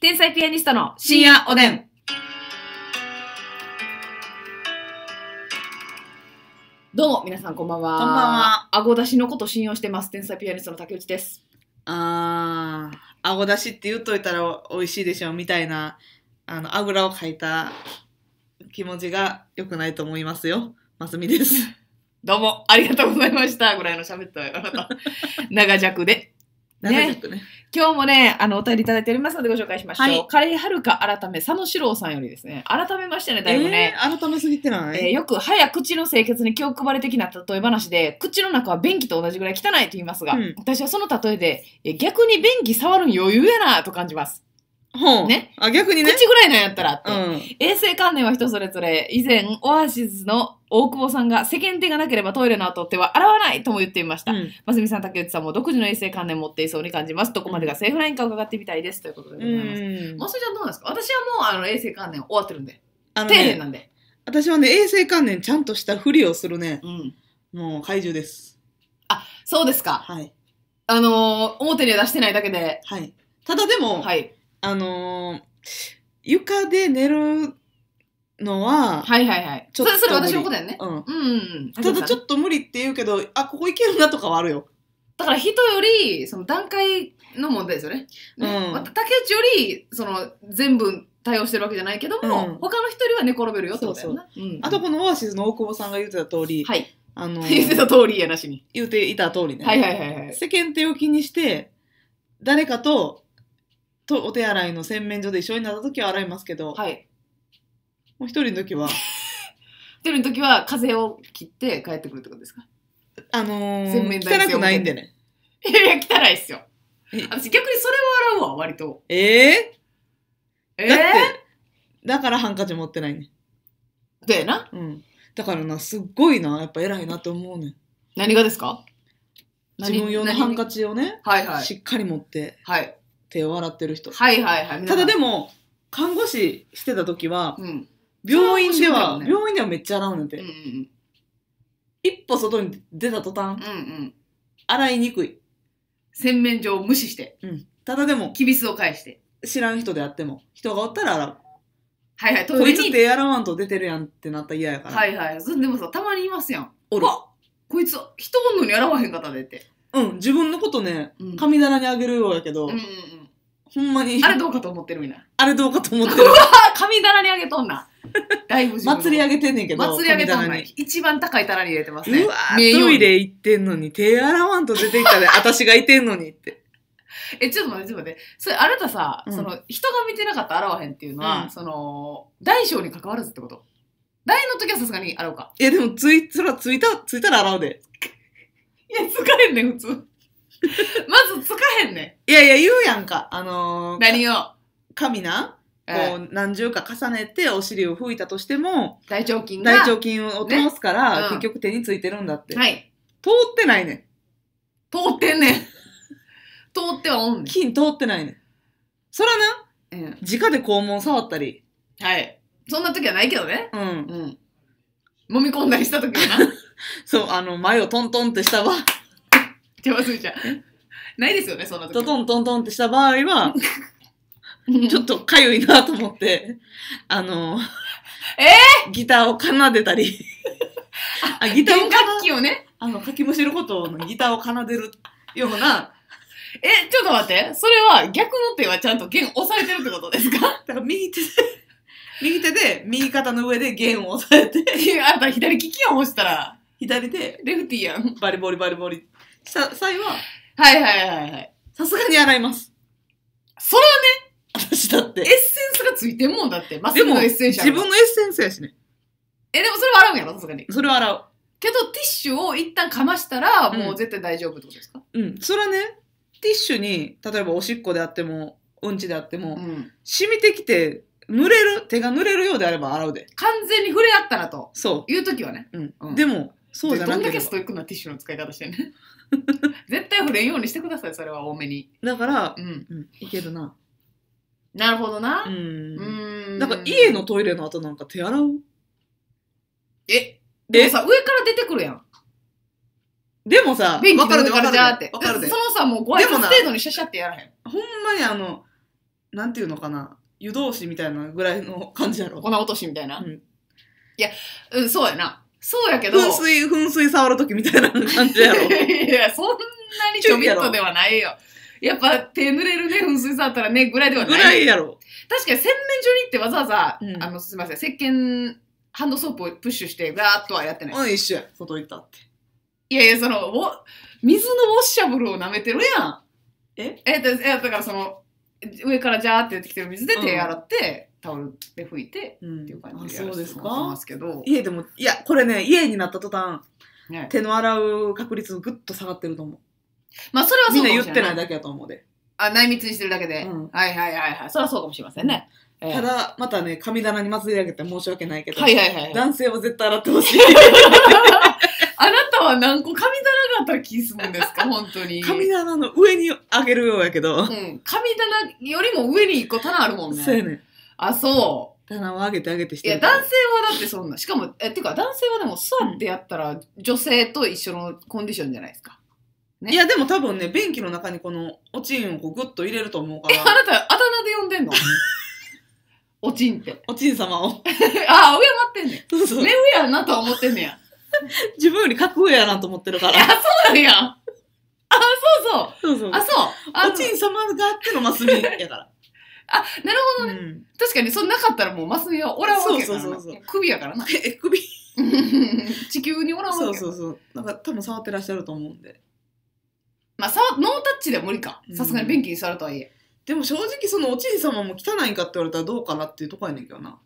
天才ピアニストの深夜おでん。どうも、皆さんこんばんは。こんばんは。顎出しのこと信用してます。天才ピアニストの竹内です。ああ、顎出しって言っといたら美味しいでしょみたいな、あの、あぐらをかいた気持ちが良くないと思いますよ。ますみです。どうも、ありがとうございました。ぐらいの喋ったよ、長尺で。ね、ね、今日もね、あの、お便りいただいておりますのでご紹介しましょう。はい、カレーはるか改め、佐野史郎さんよりですね、改めましてね、だいぶね。えー、改めすぎてない、えー、よく、歯や口の清潔に気を配り的な例え話で、口の中は便器と同じぐらい汚いと言いますが、うん、私はその例えで、逆に便器触るに余裕やなと感じます。ね。あ、逆にね。口ぐらいのやったらって。うん、衛生観念は人それぞれ、以前、オアシスの大久保さんが世間体がなければトイレの後手は洗わないとも言っていました。真すみさん、竹内さんも独自の衛生観念持っていそうに感じます。どこまでがセーフラインか伺ってみたいです。ということでございます。ますみちゃんどうなんですか私はもうあの衛生観念終わってるんで。あの、ね、丁寧なんで。私はね、衛生観念ちゃんとしたふりをするね。うん。もう怪獣です。あ、そうですか。はい。あのー、表には出してないだけで。はい。ただでも、はい。あのー床で寝るのは、はいはいはい。ちょっとそれそれ私のことやんね。うん。うんうん。ただちょっと無理って言うけど、あ、ここ行けるなとかはあるよ。だから人より、その段階の問題ですよね。うんまた竹内より、その、全部対応してるわけじゃないけども、うん他の人よりは寝転べるよってことやんな。うんあと、このオアシスの大久保さんが言ってた通り、はい。あのー、言ってた通りやなしに。言っていた通りね。はいはいはいはい。世間体を気にして、誰かととお手洗いの洗面所で一緒になった時は洗いますけど、はい。もう一人の時は、一人の時は風を切って帰ってくるってことですかあのー洗面台汚くないんでね。いやいや、汚いっすよ。私逆にそれを洗うわ、割と。えええーだって、だからハンカチ持ってないね。でな。うん。だからな、すっごいな、やっぱ偉いなと思うね何がですか自分用のハンカチ。をね、しっかり持ってはい。手を洗ってる人。はいはいはい。ただでも、看護師してた時は、うん、病院では、ね、病院ではめっちゃ洗うのんて、うんうん。一歩外に出た途端、うんうん、洗いにくい。洗面所を無視して。うん、ただでも、きびすを返して。知らん人であっても、人がおったら洗う。はいはい、こいつ手洗わんと出てるやんってなったら嫌やから。はいはい。でもさ、たまにいますやん。おる。こいつ、人おんのに洗わへんかったでって。うん、自分のことね、神棚にあげるようやけど、うんほんまに、あれどうかと思ってるみいな。あれどうかと思ってる。わ、神棚にあげとんな。だいぶ祭り上げてんねんけど、祭り上げとんな。一番高い棚に入れてますね。うわトイレ行ってんのに、手洗わんと出てきたで、私がいてんのにって。え、ちょっと待って、ちょっと待って。それ、あなたさ、うんその、人が見てなかったら洗わへんっていうのは、うんその、大小に関わらずってこと大の時はさすがに洗うか。いや、でも、つい、そら、ついた、ついたら洗うで。つかへんねん、普通。まずつかへんねいやいや、言うやんか。あのー、何を神な、こう、何重か重ねてお尻を拭いたとしても、大腸菌が。大腸菌を通すから、ねうん結局手についてるんだって。はい。通ってないね通ってんねん。通ってはおんん。菌通ってないねん。そらな、うん。直で肛門触ったり、はい。そんな時はないけどね。うん。うん。揉み込んだりした時はな。そう、あの、前をトントンってした場合。手まずいじゃう。ないですよね、そんな時。トントントンってした場合は、ちょっとかゆいなと思って、あの、えー、ギターを奏でたり。あ、ギターを。楽器をね。あの、かきむしることのギターを奏でるような。え、ちょっと待って。それは逆の手はちゃんと弦押さえてるってことですかだから右手で、右手で右肩の上で弦を押さえて。あなた左利きを押したら。左でレフティーやん。バリボリバリボリした際は、はいはいはいはい。さすがに洗います。それはね、私だってエッセンスがついてんもんだって。まスすでも、のエッセンシャ自分のエッセンスやしね。え、でもそれは洗うんやろ、さすがに。それは洗うけど、ティッシュを一旦かましたら、うんもう絶対大丈夫ってことですかう。ん。それはね、ティッシュに、例えばおしっこであっても、うんちであっても、うん。染みてきて、濡れる、手が濡れるようであれば洗うで。完全に触れ合ったらと。そういう時はね。う。うん。うんでも、そうじゃなどんだけストイックなティッシュの使い方してんね 絶対触れんようにしてくださいそれは多めにだから、うんうん、いけるななるほどなううんなんか家のトイレの後なんか手洗うえでもさ上から出てくるやんでもさ分わかるで分わかるで分ってわかるでそのさもうご挨でも程度にシャシャってやらへんほんまにあのなんていうのかな湯通しみたいなぐらいの感じやろ粉落としみたいな、うんいやうんそうやなそうやけど。噴水、噴水触るときみたいな感じやろ。いや、そんなにちょびっとではないよ。やっぱ手濡れるね、噴水触ったらね、ぐらいではない。ぐらいやろ。確かに洗面所に行ってわざわざ、うん、あの、すみません、石鹸、ハンドソープをプッシュして、ガーッとはやってない。うん、一緒や。外行ったって。いやいや、その、水のウォッシャブルを舐めてるやん。ええだからその、上からジャーって出てきてる水で手洗って、うんタオルで拭いて、うん、っていう感じでやもす家でもいやこれね家になった途端、ね、手の洗う確率ぐっと下がってると思うまあそれはそうみんな言ってないだけだと思うであ内密にしてるだけで、うん、はいはいはいはいそれはそうかもしれませんね、えただまたね神棚に祭り上げて申し訳ないけど、はいはいはい、はい、男性は絶対洗ってほしい あなたは何個神棚があったら気するんですか 本当に。神棚の上にあげるようやけど。うん。神棚よりも上に一個棚あるもんね。そうやね。あ、そう。棚を上げて上げてしいや、男性はだってそんな、しかも、え、てか男性はでも座ってやったら、女性と一緒のコンディションじゃないですか。ねいやでも多分ね便器の中にこのおちんをこうグッと入れると思うかえ、あなた、あだ名で呼んでんの おちんって。おちん様を ああ、敬ってんねそうそうん。目上やなとは思ってんねや。自分より格上やなと思ってるから。あ、そうなんや。あ、そうそう。そうそうあ、そう。あおちん様があってのマスミやからあ、なるほどね。うん確かに、そんなかったらもうマスミはおらんわけやからそうそうそうそう。首やからな。え首 地球におらんわけそうそうそうなんか多分触ってらっしゃると思うんでまあ、さノータッチでは無理か。さすがに便器に座るとはいえ。でも正直そのおじい様も汚いんかって言われたらどうかなっていうとこやねんけどな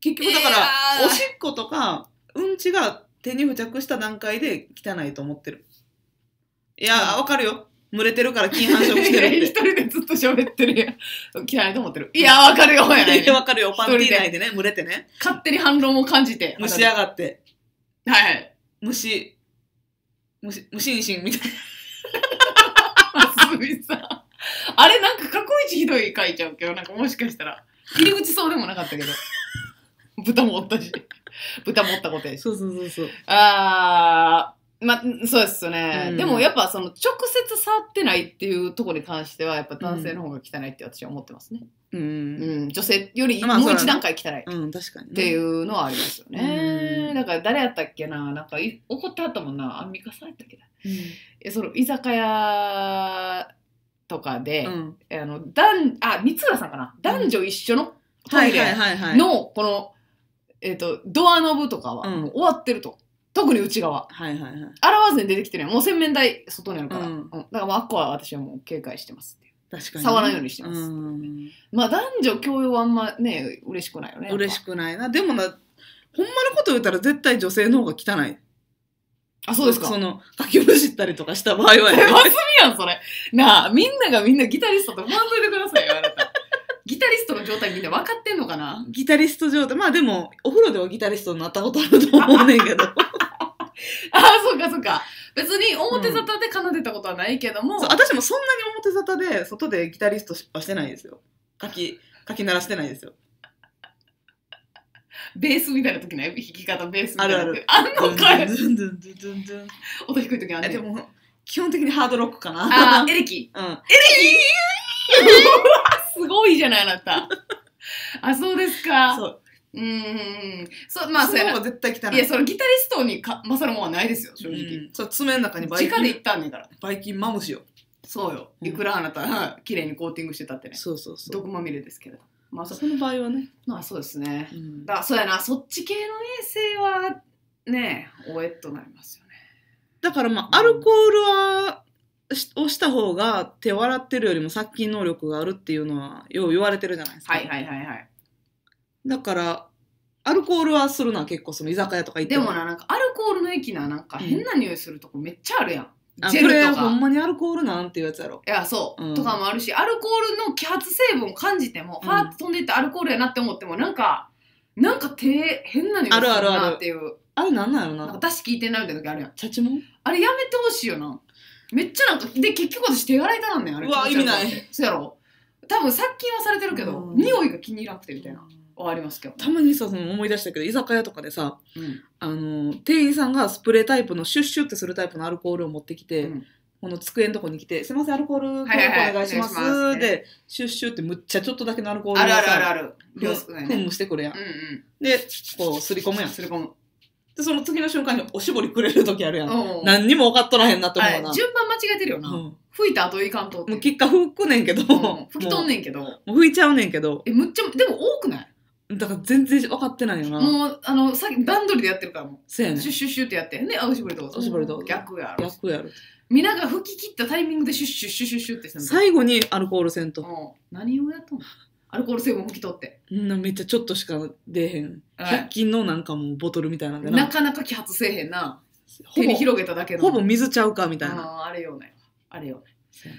結局だからおしっことかうんちが手に付着した段階で汚いと思ってるいやわかるよ群れてるから金繁殖してるって。一人でずっと喋ってるやん。嫌いと思ってる。いや、わかるよ、やね。わかるよ、パンティー内でね、群れてね。勝手に反論を感じて。蒸し上がって。はい。蒸し、蒸し無心身みたいな。すごいさ。あれ、なんか過去一ひどい書いちゃうけど、なんかもしかしたら。入り口そうでもなかったけど。豚もおったし。豚もおったことやし。そうそうそうそう。あー。まあ、そうですよね、うん、でもやっぱその直接触ってないっていうところに関してはやっぱ男性の方が汚いって私は思ってますね。うん、うん、女性よりもう一段階汚いっていうのはありますよね。だから誰やったっけななんか怒ってはったもんなアンミカさんやったっけな、うん、その居酒屋とかで、うん、あの男あ三浦さんかな男女一緒のトイレのこの、えーと、ドアノブとかは終わってると。特に内側。はいはいはい。洗わずに出てきてるやん。もう洗面台外にあるから。ううんだからもうあっこは私はもう警戒してます確かに触らないようにしてますうんまあ男女共用はあんまね、嬉しくないよね。嬉しく。ないな。でもな、ほんまのこと言ったら絶対女性の方が汚い。あ、そうですか。その、書きむしったりとかした場合はやね、マスミやん、それ。なあ、みんながみんなギタリストと思わんといてくださいよ、あなた。ギタリストの状態みんな分かってんのかなギタリスト状態。まあでも、お風呂ではギタリストになったことあると思うねんけど。ああ、そうかそうか。別に表沙汰で奏でたことはないけども、そう私もそんなに表沙汰で外でギタリスト失敗してないですよかきかき鳴らしてないですよ ベースみたいな時のい弾き方ベースみたいなあるあるんのかいズンズンズンズンズン音低い時あるえでも基本的にハードロックかなあーエレキ、うん、エレキうわ すごいじゃないあなたあそうですかそううんそう、まあ、そそうやな。絶対汚い。いや、そのギタリストにか勝るもんはないですよ、正直。うんそう爪の中にバイ直キで行ったんねんから。バイキンマムシよそうよ。いくらあなたが 綺麗にコーティングしてたってね。そうそうそう毒まみれですけれど。まあ、その場合はね、まあ、そうですね。うんだそうやな、そっち系の衛生は、ねえ、おえっとなりますよね。だからまあアルコールはしをした方が手を洗ってるよりも殺菌能力があるっていうのはよう言われてるじゃないですか、はいはいはいはい。だからアルコールはするな結構その居酒屋とか行ってでもななんかアルコールの駅ななんか変な匂いするとこめっちゃあるやん、ジェこれとほんまにアルコールなんていうやつやろいやそう、うんとかもあるしアルコールの揮発成分を感じてもうーッと飛んでいってアルコールやなって思ってもなんかなんか手変な匂いするあるあるあなるっていうあれなんなんやろなんか聞いてんなみたいな時あるやんチャチモンあれやめてほしいよなめっちゃなんかで結局私手洗いだなんねんあれうわ意味ない。そうやろ多分殺菌はされてるけど、匂いが気に入らなくてみたいなありますけど。たまにさ、その思い出したけど、居酒屋とかでさ、うんあの、店員さんがスプレータイプのシュッシュってするタイプのアルコールを持ってきて、うんこの机のとこに来て、すみません、アルコールおはい願いします。お願いしますで、シュッシュってむっちゃちょっとだけのアルコールあるあるあるある。量んね。してくれやんう。んで、こう、すり込むやんすり込む。で、その次の瞬間におしぼりくれる時あるやん。何にも分かっとらへんなて思うな。順番間違えてるよな。うん吹いた後いかんとっもう結果吹くねんけど、うん吹き飛んねんけど。もう吹いちゃうねんけど、え、むっちゃ、でも多くないだから全然分かってないよな。もう、あの、さっき段取りでやってるからもう。そうやねんシュッシュッシュってやって。ね、あ、おしぼりどうぞ。おしぼりどうぞ逆やろ。逆やろ。皆が吹き切ったタイミングでシュッシュッシュッシュッシュッってした最後にアルコールせんと。何をやったのアルコール成分拭き取って。うんめっちゃちょっとしか出えへん。はい均のなんかもうボトルみたいなんでなな。かなか揮発せえへんな。手に広げただけの。ほぼ水ちゃうかみたいな。ああれよね。あれよね。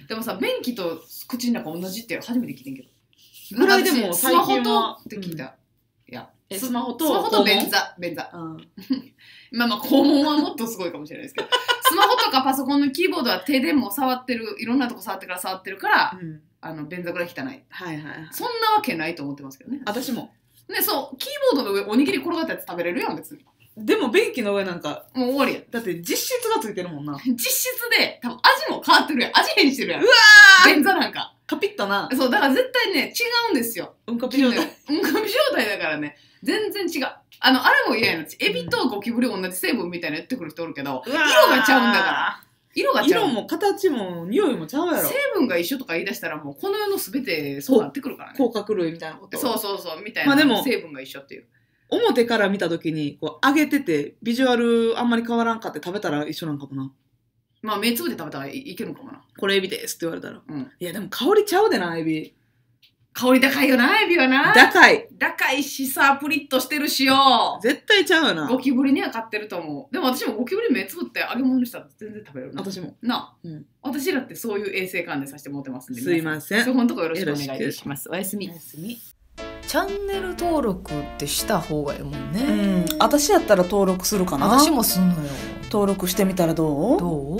うでもさ、便器と口の中同じって初めて聞いてんけど。ぐらいでもスマホとって聞いた、いやスマホとスマホと便座便座、うん、まあまあ肛門はもっとすごいかもしれないですけど スマホとかパソコンのキーボードは手でも触ってるいろんなとこ触ってから触ってるから、うん、あの便座ぐらい汚い,、はいはい、はい、そんなわけないと思ってますけどね私もねそうキーボードの上おにぎり転がったやつ食べれるやん別にでも便器の上なんか、もう終わりやだって実質がついてるもんな。実質で、多分味も変わってるやん。味変してるやん。うわー便座なんか。カピッとな。そう、だから絶対ね、違うんですよ。うんかぴ状態。うんかぴ状態だからね、全然違う。あの、あれも嫌やな。エビとゴキブリ同じ成分みたいなやってくる人おるけど、色がちゃうんだから。色がちゃう。色も形も匂いもちゃうやろ。成分が一緒とか言い出したらもうこの世の全てそうなってくるからね。甲殻類みたいなこと。そうそうそう、みたいな。まあでも、成分が一緒っていう。表から見た時にこう揚げててビジュアルあんまり変わらんかって食べたら一緒なんかもなまあ目つぶって食べたらいいけるかもなこれエビですって言われたら、うん、いやでも香りちゃうでなエビ香り高いよなエビはな高い高いしさプリッとしてるしよ絶対ちゃうよなゴキブリには勝ってると思うでも私もゴキブリ目つぶって揚げ物にしたら全然食べるな私もな、うん、私だってそういう衛生観でさせてもってますんで、すいませんそこのとこよろしくお願いしますおやすみおやすみチャンネル登録ってした方がいいもんね、うん、私やったら登録するかな私もすんのよ登録してみたらどうどう